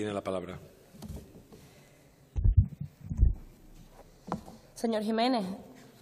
Tiene la palabra. Señor Jiménez,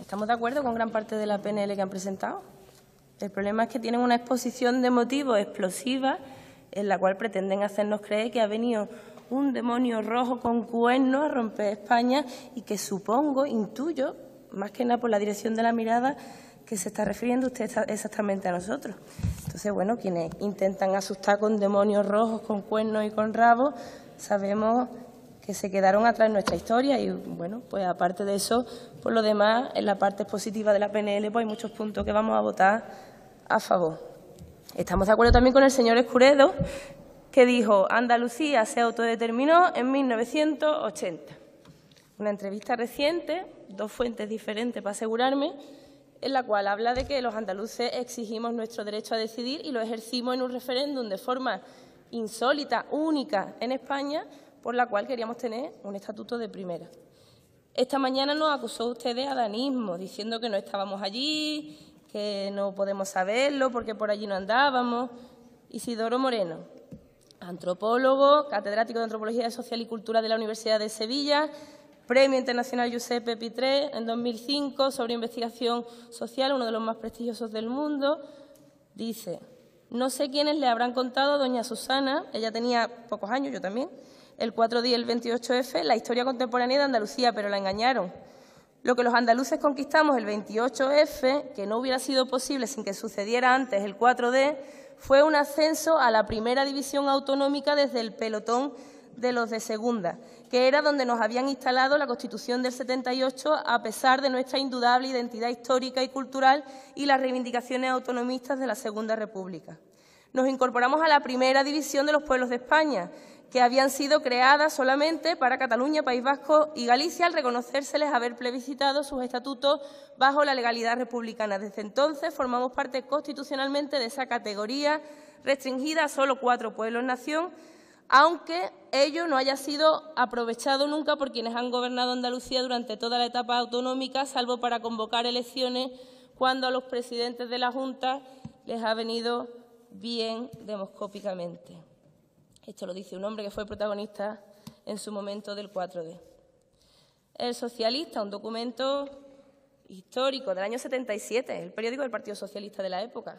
estamos de acuerdo con gran parte de la PNL que han presentado. El problema es que tienen una exposición de motivos explosiva en la cual pretenden hacernos creer que ha venido un demonio rojo con cuernos a romper España y que supongo, intuyo, más que nada por la dirección de la mirada, que se está refiriendo usted exactamente a nosotros. Entonces, bueno, quienes intentan asustar con demonios rojos, con cuernos y con rabos, sabemos que se quedaron atrás en nuestra historia y, bueno, pues aparte de eso, por lo demás, en la parte positiva de la PNL, pues hay muchos puntos que vamos a votar a favor. Estamos de acuerdo también con el señor Escuredo, que dijo, Andalucía se autodeterminó en 1980. Una entrevista reciente, dos fuentes diferentes para asegurarme, en la cual habla de que los andaluces exigimos nuestro derecho a decidir y lo ejercimos en un referéndum de forma insólita, única en España, por la cual queríamos tener un estatuto de primera. Esta mañana nos acusó usted de adanismo, diciendo que no estábamos allí, que no podemos saberlo porque por allí no andábamos. Isidoro Moreno, antropólogo, catedrático de Antropología Social y Cultura de la Universidad de Sevilla, Premio Internacional Giuseppe Pitré en 2005 sobre investigación social, uno de los más prestigiosos del mundo, dice, no sé quiénes le habrán contado a doña Susana, ella tenía pocos años, yo también, el 4D y el 28F, la historia contemporánea de Andalucía, pero la engañaron. Lo que los andaluces conquistamos el 28F, que no hubiera sido posible sin que sucediera antes el 4D, fue un ascenso a la primera división autonómica desde el pelotón de los de segunda, que era donde nos habían instalado la Constitución del 78, a pesar de nuestra indudable identidad histórica y cultural y las reivindicaciones autonomistas de la Segunda República. Nos incorporamos a la primera división de los pueblos de España, que habían sido creadas solamente para Cataluña, País Vasco y Galicia al reconocérseles haber plebiscitado sus estatutos bajo la legalidad republicana. Desde entonces formamos parte constitucionalmente de esa categoría restringida a solo cuatro pueblos-nación aunque ello no haya sido aprovechado nunca por quienes han gobernado Andalucía durante toda la etapa autonómica, salvo para convocar elecciones cuando a los presidentes de la Junta les ha venido bien demoscópicamente. Esto lo dice un hombre que fue protagonista en su momento del 4D. El Socialista, un documento histórico del año 77, el periódico del Partido Socialista de la época.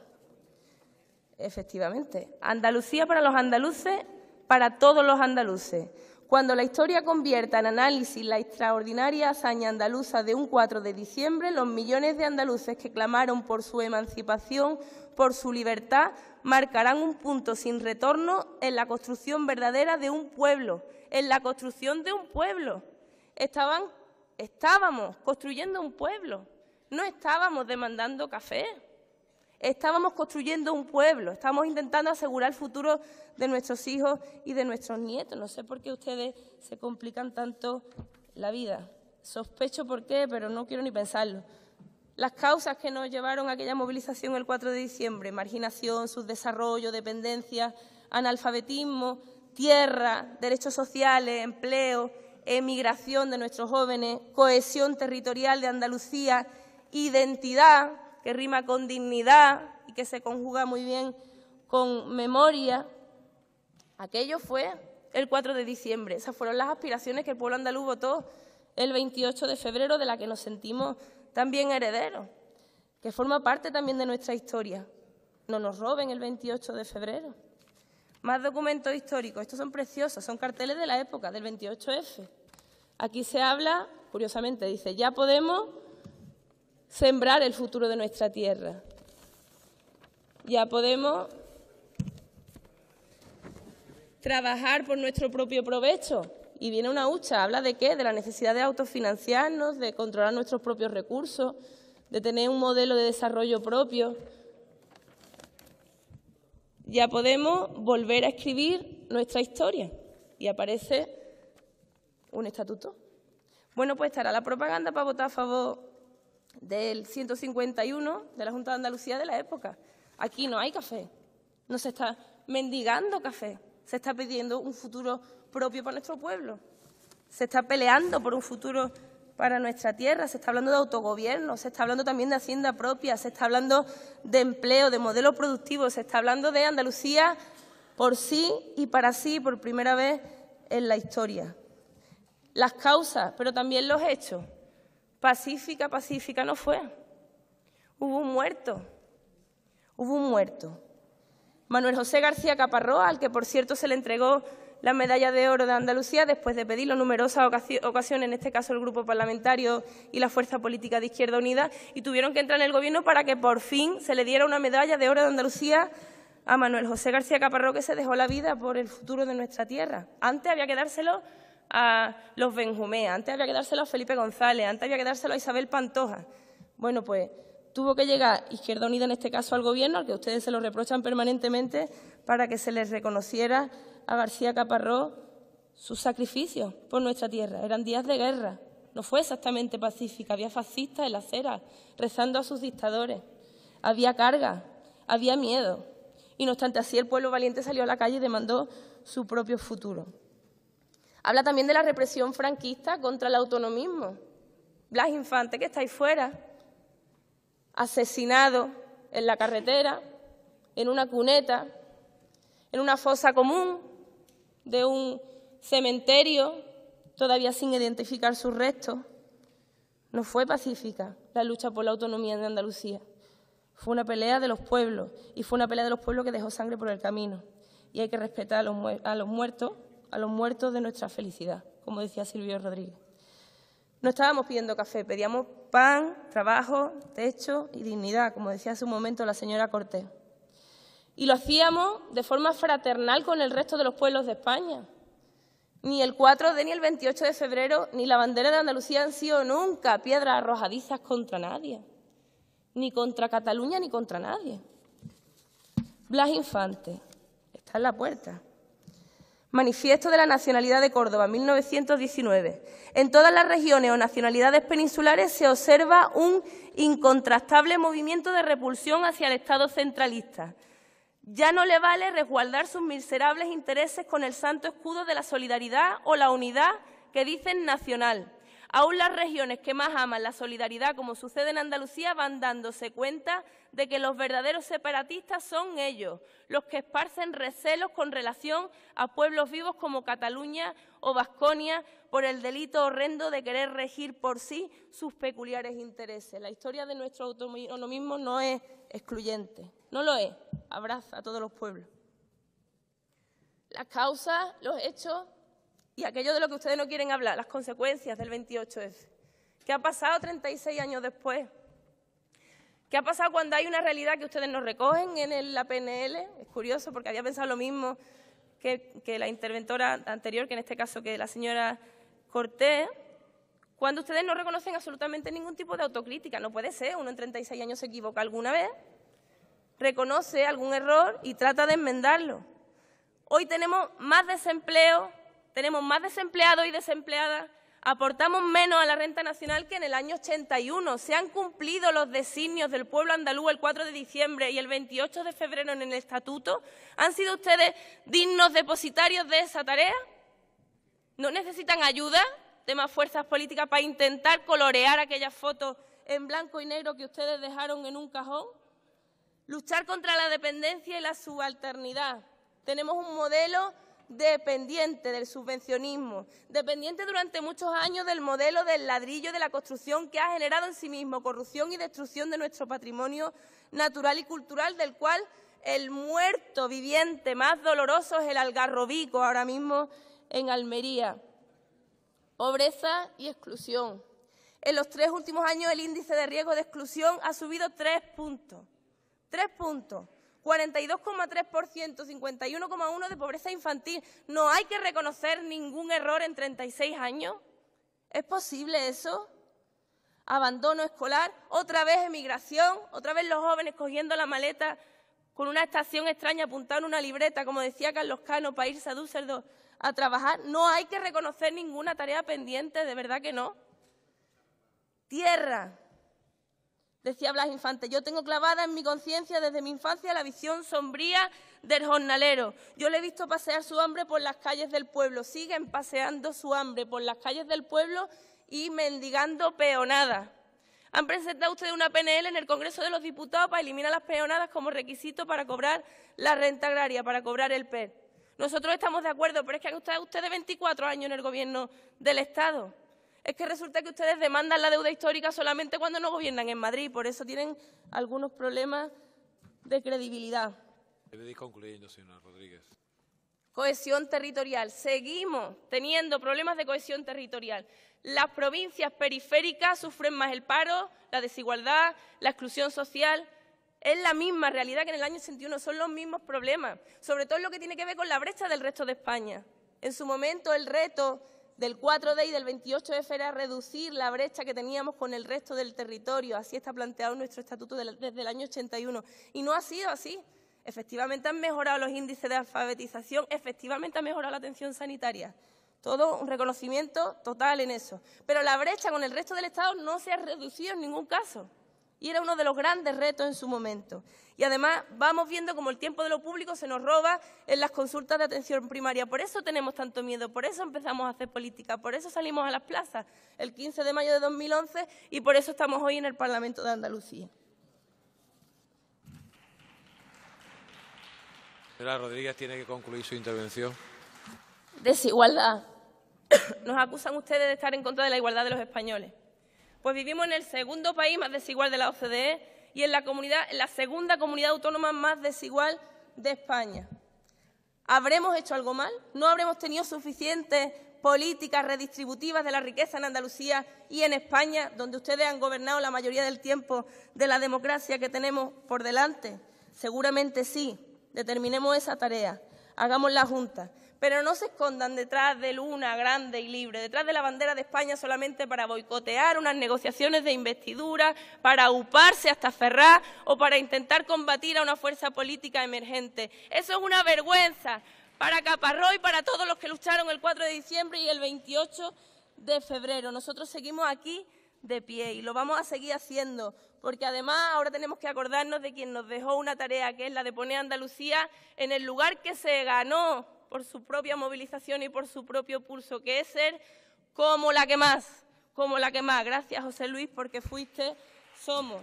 Efectivamente. Andalucía para los andaluces para todos los andaluces. Cuando la historia convierta en análisis la extraordinaria hazaña andaluza de un 4 de diciembre, los millones de andaluces que clamaron por su emancipación, por su libertad, marcarán un punto sin retorno en la construcción verdadera de un pueblo, en la construcción de un pueblo. estábamos construyendo un pueblo, no estábamos demandando café. Estábamos construyendo un pueblo, estábamos intentando asegurar el futuro de nuestros hijos y de nuestros nietos. No sé por qué ustedes se complican tanto la vida. Sospecho por qué, pero no quiero ni pensarlo. Las causas que nos llevaron a aquella movilización el 4 de diciembre, marginación, subdesarrollo, dependencia, analfabetismo, tierra, derechos sociales, empleo, emigración de nuestros jóvenes, cohesión territorial de Andalucía, identidad, que rima con dignidad y que se conjuga muy bien con memoria. Aquello fue el 4 de diciembre. Esas fueron las aspiraciones que el pueblo andaluz votó el 28 de febrero, de la que nos sentimos también herederos, que forma parte también de nuestra historia. No nos roben el 28 de febrero. Más documentos históricos, estos son preciosos, son carteles de la época, del 28F. Aquí se habla, curiosamente, dice, ya podemos sembrar el futuro de nuestra tierra. Ya podemos trabajar por nuestro propio provecho. Y viene una hucha, habla de qué? De la necesidad de autofinanciarnos, de controlar nuestros propios recursos, de tener un modelo de desarrollo propio. Ya podemos volver a escribir nuestra historia. Y aparece un estatuto. Bueno, pues estará la propaganda para votar a favor del 151 de la Junta de Andalucía de la época. Aquí no hay café, no se está mendigando café, se está pidiendo un futuro propio para nuestro pueblo, se está peleando por un futuro para nuestra tierra, se está hablando de autogobierno, se está hablando también de hacienda propia, se está hablando de empleo, de modelo productivo, se está hablando de Andalucía por sí y para sí por primera vez en la historia. Las causas, pero también los hechos. Pacífica, pacífica no fue. Hubo un muerto. Hubo un muerto. Manuel José García Caparroa, al que por cierto se le entregó la medalla de oro de Andalucía después de pedirlo en numerosas ocasiones, en este caso el Grupo Parlamentario y la Fuerza Política de Izquierda Unida, y tuvieron que entrar en el Gobierno para que por fin se le diera una medalla de oro de Andalucía a Manuel José García Caparroa, que se dejó la vida por el futuro de nuestra tierra. Antes había que dárselo a los Benjumea, antes había que dárselo a Felipe González, antes había que dárselo a Isabel Pantoja. Bueno, pues tuvo que llegar Izquierda Unida, en este caso al gobierno, al que ustedes se lo reprochan permanentemente, para que se les reconociera a García Caparrós sus sacrificios por nuestra tierra. Eran días de guerra, no fue exactamente pacífica, había fascistas en la acera rezando a sus dictadores, había carga, había miedo. Y no obstante así, el pueblo valiente salió a la calle y demandó su propio futuro. Habla también de la represión franquista contra el autonomismo. Blas Infante, que está ahí fuera, asesinado en la carretera, en una cuneta, en una fosa común de un cementerio, todavía sin identificar sus restos. No fue pacífica la lucha por la autonomía de Andalucía. Fue una pelea de los pueblos y fue una pelea de los pueblos que dejó sangre por el camino. Y hay que respetar los, a los muertos a los muertos de nuestra felicidad, como decía Silvio Rodríguez. No estábamos pidiendo café, pedíamos pan, trabajo, techo y dignidad, como decía hace un momento la señora Cortés. Y lo hacíamos de forma fraternal con el resto de los pueblos de España. Ni el 4 de ni el 28 de febrero, ni la bandera de Andalucía han sido nunca piedras arrojadizas contra nadie. Ni contra Cataluña ni contra nadie. Blas Infante está en la puerta. Manifiesto de la Nacionalidad de Córdoba, 1919. En todas las regiones o nacionalidades peninsulares se observa un incontrastable movimiento de repulsión hacia el Estado centralista. Ya no le vale resguardar sus miserables intereses con el santo escudo de la solidaridad o la unidad que dicen nacional. Aún las regiones que más aman la solidaridad, como sucede en Andalucía, van dándose cuenta de que los verdaderos separatistas son ellos, los que esparcen recelos con relación a pueblos vivos como Cataluña o Vasconia por el delito horrendo de querer regir por sí sus peculiares intereses. La historia de nuestro autonomismo no es excluyente, no lo es, abraza a todos los pueblos. Las causas, los hechos y aquello de lo que ustedes no quieren hablar, las consecuencias del 28 es, ¿Qué ha pasado 36 años después? ¿Qué ha pasado cuando hay una realidad que ustedes no recogen en la PNL? Es curioso porque había pensado lo mismo que, que, la interventora anterior, que en este caso que la señora Cortés, cuando ustedes no reconocen absolutamente ningún tipo de autocrítica. No puede ser, uno en 36 años se equivoca alguna vez, reconoce algún error y trata de enmendarlo. Hoy tenemos más desempleo, tenemos más desempleados y desempleadas, aportamos menos a la renta nacional que en el año 81. Se han cumplido los designios del pueblo andaluz el 4 de diciembre y el 28 de febrero en el Estatuto. ¿Han sido ustedes dignos depositarios de esa tarea? ¿No necesitan ayuda de más fuerzas políticas para intentar colorear aquellas fotos en blanco y negro que ustedes dejaron en un cajón? Luchar contra la dependencia y la subalternidad. Tenemos un modelo dependiente del subvencionismo, dependiente durante muchos años del modelo del ladrillo de la construcción que ha generado en sí mismo corrupción y destrucción de nuestro patrimonio natural y cultural, del cual el muerto viviente más doloroso es el algarrobico, ahora mismo en Almería. Pobreza y exclusión. En los tres últimos años el índice de riesgo de exclusión ha subido tres puntos. Tres puntos. 42,3%, 51,1% de pobreza infantil. ¿No hay que reconocer ningún error en 36 años? ¿Es posible eso? Abandono escolar, otra vez emigración, otra vez los jóvenes cogiendo la maleta con una estación extraña apuntada en una libreta, como decía Carlos Cano, para irse a Dúcerdo a trabajar. No hay que reconocer ninguna tarea pendiente, de verdad que no. Tierra, Decía Blas Infante, yo tengo clavada en mi conciencia desde mi infancia la visión sombría del jornalero. Yo le he visto pasear su hambre por las calles del pueblo. Siguen paseando su hambre por las calles del pueblo y mendigando peonadas. Han presentado ustedes una PNL en el Congreso de los Diputados para eliminar las peonadas como requisito para cobrar la renta agraria, para cobrar el PER. Nosotros estamos de acuerdo, pero es que han estado ustedes 24 años en el Gobierno del Estado es que resulta que ustedes demandan la deuda histórica solamente cuando no gobiernan en Madrid, por eso tienen algunos problemas de credibilidad. concluyendo, señora Rodríguez. Cohesión territorial. Seguimos teniendo problemas de cohesión territorial. Las provincias periféricas sufren más el paro, la desigualdad, la exclusión social. Es la misma realidad que en el año 61, son los mismos problemas, sobre todo en lo que tiene que ver con la brecha del resto de España. En su momento el reto del 4D y del 28F era reducir la brecha que teníamos con el resto del territorio. Así está planteado nuestro estatuto desde el año 81. Y no ha sido así. Efectivamente han mejorado los índices de alfabetización, efectivamente ha mejorado la atención sanitaria. Todo un reconocimiento total en eso. Pero la brecha con el resto del Estado no se ha reducido en ningún caso. Y era uno de los grandes retos en su momento. Y además vamos viendo como el tiempo de lo público se nos roba en las consultas de atención primaria. Por eso tenemos tanto miedo, por eso empezamos a hacer política, por eso salimos a las plazas el 15 de mayo de 2011 y por eso estamos hoy en el Parlamento de Andalucía. Señora Rodríguez tiene que concluir su intervención. Desigualdad. Nos acusan ustedes de estar en contra de la igualdad de los españoles. Pues vivimos en el segundo país más desigual de la OCDE y en la, segunda comunidad autónoma más desigual de España. ¿Habremos hecho algo mal? ¿No habremos tenido suficientes políticas redistributivas de la riqueza en Andalucía y en España, donde ustedes han gobernado la mayoría del tiempo de la democracia que tenemos por delante? Seguramente sí. Determinemos esa tarea. Hagámosla juntas pero no se escondan detrás de luna grande y libre, detrás de la bandera de España solamente para boicotear unas negociaciones de investidura, para uparse hasta Ferrar o para intentar combatir a una fuerza política emergente. Eso es una vergüenza para Caparró y para todos los que lucharon el 4 de diciembre y el 28 de febrero. Nosotros seguimos aquí de pie y lo vamos a seguir haciendo, porque además ahora tenemos que acordarnos de quien nos dejó una tarea, que es la de poner a Andalucía en el lugar que se ganó por su propia movilización y por su propio pulso, que es ser como la que más, como la que más. Gracias, José Luis, porque fuiste, somos.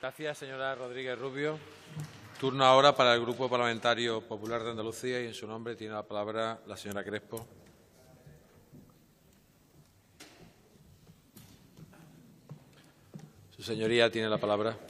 Gracias, señora Rodríguez Rubio. Turno ahora para el Grupo Parlamentario Popular de Andalucía y en su nombre tiene la palabra la señora Crespo. Su señoría tiene la palabra.